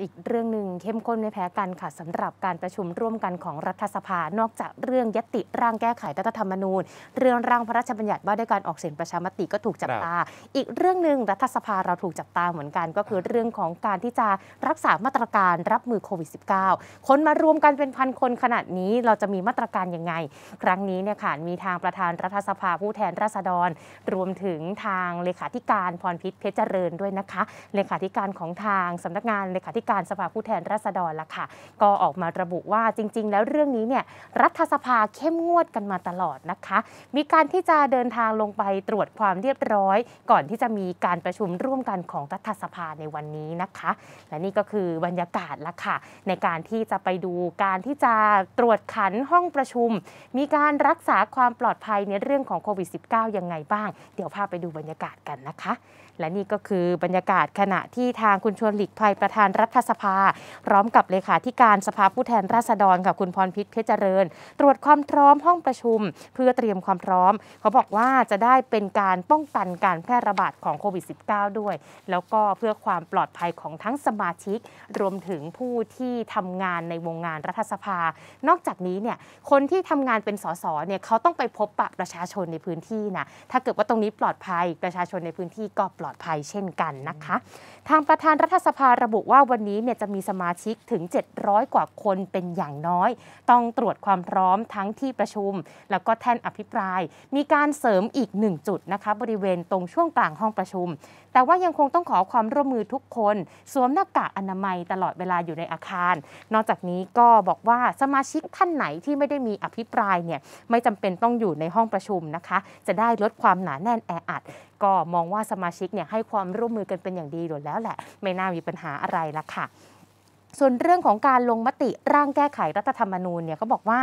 อีกเรื่องหนึ่งเข้มข้นไม่แพ้กันค่ะสำหรับการประชุมร่วมกันของรัฐสภา นอกจากเรื่องยติร่างแก้ไขรัฐธรรมนูญ เรื่องร่างพระราชบัญญัติว่าด้วยการออกเสียงประชามติก็ถูกจับตา อีกเรื่องหนึ่งรัฐสภาเราถูกจับตาเหมือนกัน ก็คือเรื่องของการที่จะรักษามาตรการรับมือโควิด -19 คนมารวมกันเป็นพันคนขนาดนี้เราจะมีมาตรการยังไง ครั้งนี้เนี่ยค่ะมีทางประธานรัฐสภาผู้แทนราษฎร รวมถึงทางเลขาธิการพรพิษเพชรเจริญด้วยนะคะเลขาธิการของทางสำนักงานเลขาธิการสภาผู้แทนราษฎรละค่ะ ก็ออกมาระบุว่าจริง ๆ แล้วเรื่องนี้เนี่ยรัฐสภาเข้มงวดกันมาตลอดนะคะ มีการที่จะเดินทางลงไปตรวจความเรียบร้อย ก่อนที่จะมีการประชุมร่วมกันของรัฐสภาในวันนี้นะคะ และนี่ก็คือบรรยากาศละค่ะ ในการที่จะไปดูการที่จะตรวจขันห้องประชุม มีการรักษาความปลอดภัยในเรื่องของโควิด -19 ยังไงบ้าง เดี๋ยวพาไปดูบรรยากาศกันนะคะและนี่ก็คือบรรยากาศขณะที่ทางคุณชวนหลีกภัยประธานรัฐสภา พร้อมกับเลขาธิการสภาผู้แทนราษฎรกับคุณพรพิษเพชรเจริญ ตรวจความพร้อมห้องประชุมเพื่อเตรียมความพร้อมเขาบอกว่าจะได้เป็นการป้องกันการแพร่ระบาดของโควิด -19 ด้วย แล้วก็เพื่อความปลอดภัยของทั้งสมาชิก รวมถึงผู้ที่ทำงานในวงงานรัฐสภา นอกจากนี้เนี่ยคนที่ทำงานเป็นสสเนี่ยเขาต้องไปพบปะประชาชนในพื้นที่นะถ้าเกิดว่าตรงนี้ปลอดภัยประชาชนในพื้นที่ก็ปลอดอดภัยเช่นกันนะคะ ทางประธานรัฐสภาระบุว่าวันนี้เนี่ยจะมีสมาชิกถึง 700 กว่าคนเป็นอย่างน้อย ต้องตรวจความพร้อมทั้งที่ประชุม แล้วก็แท่นอภิปรายมีการเสริมอีกหนึ่งจุดนะคะบริเวณตรงช่วงกลางห้องประชุม แต่ว่ายังคงต้องขอความร่วมมือทุกคน สวมหน้ากากอนามัยตลอดเวลาอยู่ในอาคาร นอกจากนี้ก็บอกว่าสมาชิกท่านไหนที่ไม่ได้มีอภิปรายเนี่ยไม่จำเป็นต้องอยู่ในห้องประชุมนะคะจะได้ลดความหนาแน่นแออัดก็มองว่าสมาชิกเนี่ยให้ความร่วมมือกันเป็นอย่างดีอยู่แล้วแหละ ไม่น่ามีปัญหาอะไรละค่ะส่วนเรื่องของการลงมติร่างแก้ไขรัฐธรรมนูญเนี่ยก็บอกว่า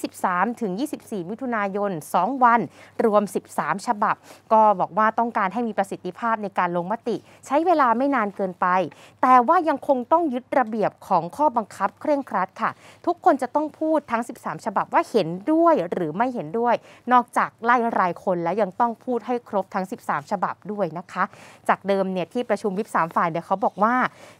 23 ถึง 24มิถุนายน 2 วัน รวม 13 ฉบับ ก็บอกว่าต้องการให้มีประสิทธิภาพในการลงมติ ใช้เวลาไม่นานเกินไป แต่ว่ายังคงต้องยึดระเบียบของข้อบังคับเคร่งครัดค่ะ ทุกคนจะต้องพูดทั้ง 13 ฉบับว่าเห็นด้วยหรือไม่เห็นด้วย นอกจากไล่รายคนแล้วยังต้องพูดให้ครบทั้ง 13 ฉบับด้วยนะคะ จากเดิมเนี่ยที่ประชุมวิปสามฝ่ายเนี่ยเขาบอกว่า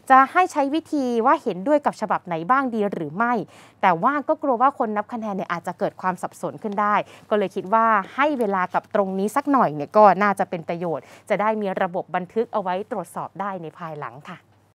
จะให้ใช้วิธีว่าเห็นด้วยกับฉบับไหนบ้างดีหรือไม่ แต่ว่าก็กลัวว่าคนนับคะแนนเนี่ยอาจจะเกิดความสับสนขึ้นได้ ก็เลยคิดว่าให้เวลากับตรงนี้สักหน่อยเนี่ยก็น่าจะเป็นประโยชน์ จะได้มีระบบบันทึกเอาไว้ตรวจสอบได้ในภายหลังค่ะ